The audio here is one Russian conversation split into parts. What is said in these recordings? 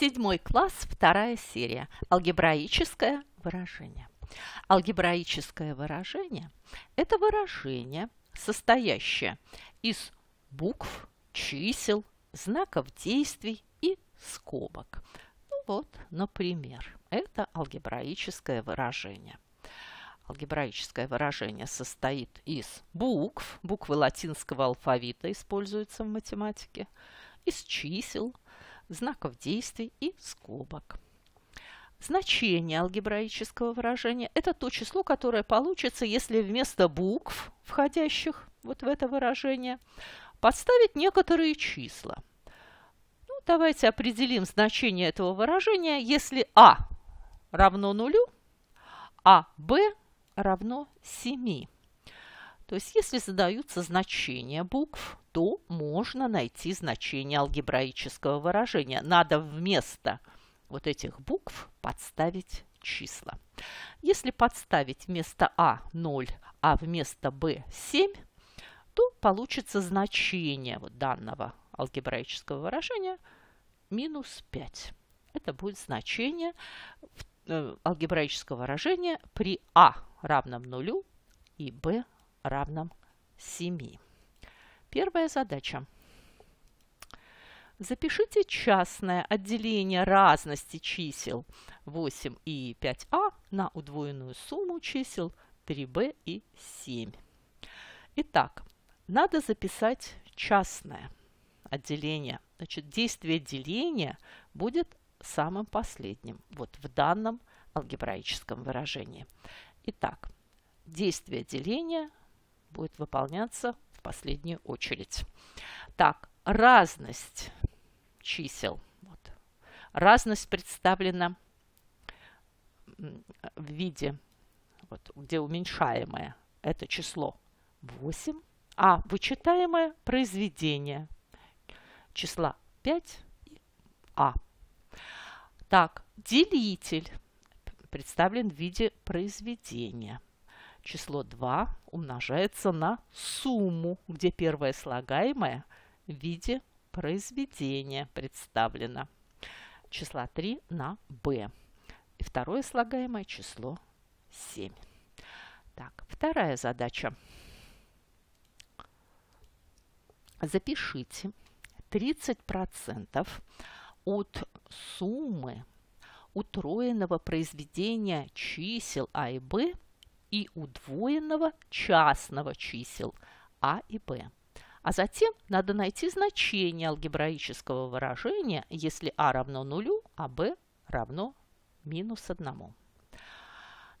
Седьмой класс, вторая серия. Алгебраическое выражение. Алгебраическое выражение – это выражение, состоящее из букв, чисел, знаков действий и скобок. Ну вот, например, это алгебраическое выражение. Алгебраическое выражение состоит из букв, буквы латинского алфавита используются в математике, из чисел – знаков действий и скобок. Значение алгебраического выражения – это то число, которое получится, если вместо букв, входящих вот в это выражение, подставить некоторые числа. Ну, давайте определим значение этого выражения, если а равно нулю, а b равно 7. То есть если задаются значения букв, то можно найти значение алгебраического выражения. Надо вместо вот этих букв подставить числа. Если подставить вместо А 0, а вместо Б 7, то получится значение вот данного алгебраического выражения минус 5. Это будет значение э, алгебраического выражения при А равном 0 и b равном 7. Первая задача. Запишите частное отделение разности чисел 8 и 5а на удвоенную сумму чисел 3b и 7. Итак, надо записать частное отделение. Значит, действие деления будет самым последним, вот в данном алгебраическом выражении. Итак, действие деления будет выполняться последнюю очередь. Так, разность чисел. Вот. Разность представлена в виде, вот, где уменьшаемое это число 8, а вычитаемое произведение числа 5 и а. Так, делитель представлен в виде произведения число 2 умножается на сумму, где первое слагаемое в виде произведения представлено. Числа 3 на b. И второе слагаемое число 7. Так, вторая задача. Запишите 30% от суммы утроенного произведения чисел А и Б и удвоенного частного чисел А и Б. А затем надо найти значение алгебраического выражения, если А равно нулю, а Б равно минус одному.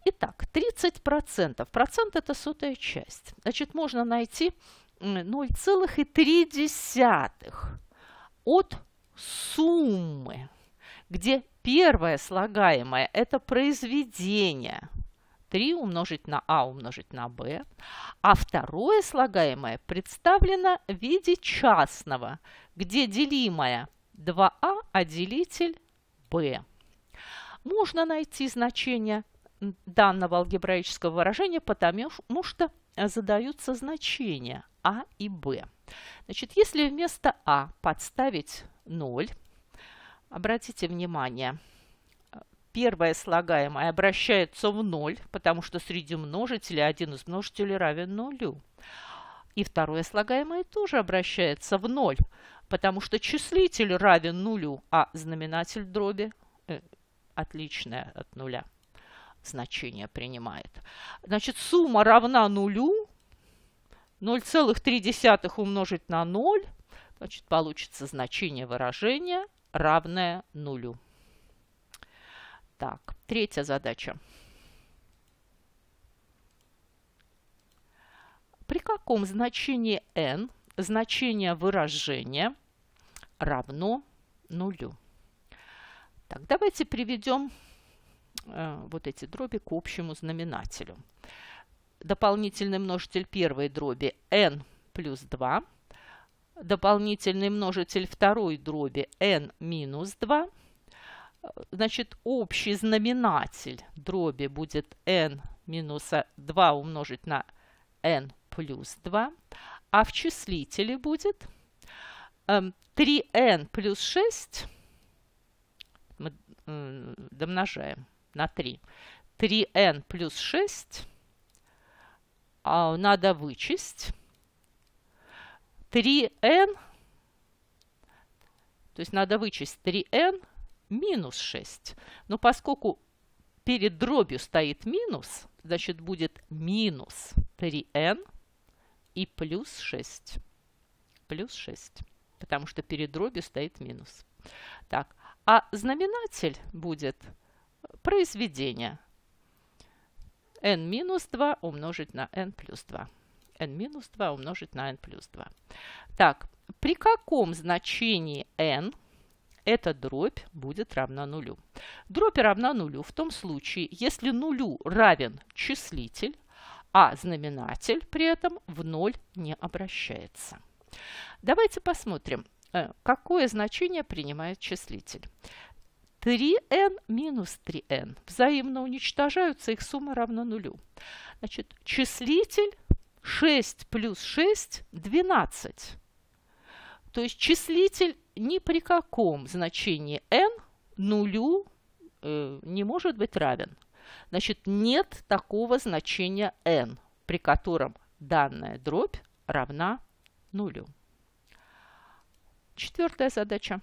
Итак, 30%. Процент – это сотая часть. Значит, можно найти 0,3 от суммы, где первое слагаемое – это произведение 3 умножить на а умножить на b, а второе слагаемое представлено в виде частного, где делимое 2а, а делитель b. Можно найти значение данного алгебраического выражения, потому что задаются значения а и b. Значит, если вместо а подставить 0, обратите внимание – первое слагаемое обращается в ноль, потому что среди множителей один из множителей равен нулю. И второе слагаемое тоже обращается в ноль, потому что числитель равен нулю, а знаменатель дроби э, отличное от нуля значение принимает. Значит, сумма равна нулю. 0,3 умножить на 0, значит, получится значение выражения равное нулю. Так, третья задача. При каком значении n значение выражения равно нулю? Так, давайте приведем э, вот эти дроби к общему знаменателю. Дополнительный множитель первой дроби n плюс 2. Дополнительный множитель второй дроби n минус 2 значит, общий знаменатель дроби будет n минус 2 умножить на n плюс 2, а в числителе будет 3n эм, плюс 6 мы э, домножаем на 3. 3n плюс 6 а надо вычесть. 3n, то есть надо вычесть 3n минус 6. Но поскольку перед дробью стоит минус, значит будет минус 3n и плюс 6. Плюс 6, потому что перед дробью стоит минус. Так, а знаменатель будет произведение n минус 2 умножить на n плюс 2. n минус 2 умножить на n плюс 2. Так, при каком значении n – эта дробь будет равна нулю. Дробь равна нулю в том случае, если нулю равен числитель, а знаменатель при этом в ноль не обращается. Давайте посмотрим, э, какое значение принимает числитель. 3n минус 3n взаимно уничтожаются, их сумма равна нулю. Значит, числитель 6 плюс 6 – 12. То есть числитель ни при каком значении n нулю э, не может быть равен. Значит, нет такого значения n, при котором данная дробь равна нулю. Четвертая задача.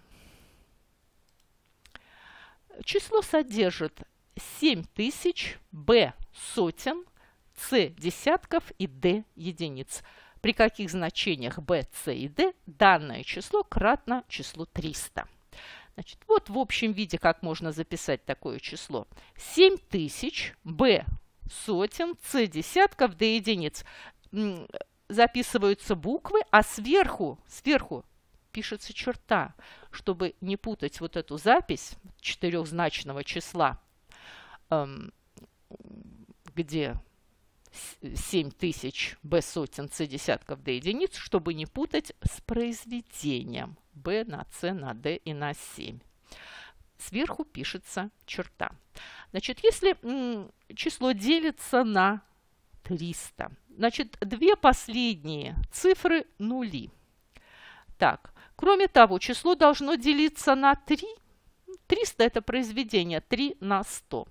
Число содержит 7000 b сотен, c десятков и d единиц – при каких значениях b, c и d данное число кратно числу 300. Значит, вот в общем виде, как можно записать такое число. 7000, b сотен, c десятков, d единиц. Записываются буквы, а сверху, сверху пишется черта, чтобы не путать вот эту запись четырехзначного числа, эм, где тысяч, b сотен, c десятков, d единиц, чтобы не путать с произведением b на c на d и на 7. Сверху пишется черта. Значит, если число делится на 300, значит, две последние цифры нули. Так, кроме того, число должно делиться на 3. 300 – это произведение 3 на 100.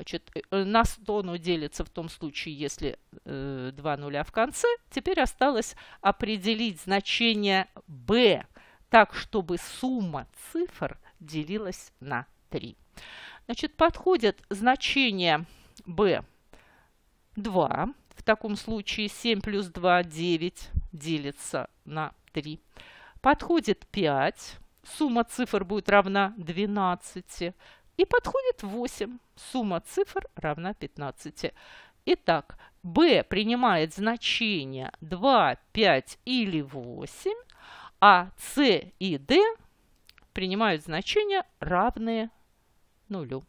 Значит, э, э, на 100 делится в том случае, если э, 2 нуля в конце. Теперь осталось определить значение b так, чтобы сумма цифр делилась на 3. Значит, подходит значение b 2. В таком случае 7 плюс 2 – 9 делится на 3. Подходит 5. Сумма цифр будет равна 12. И подходит 8. Сумма цифр равна 15. Итак, b принимает значение 2, 5 или 8, а c и d принимают значения равные нулю.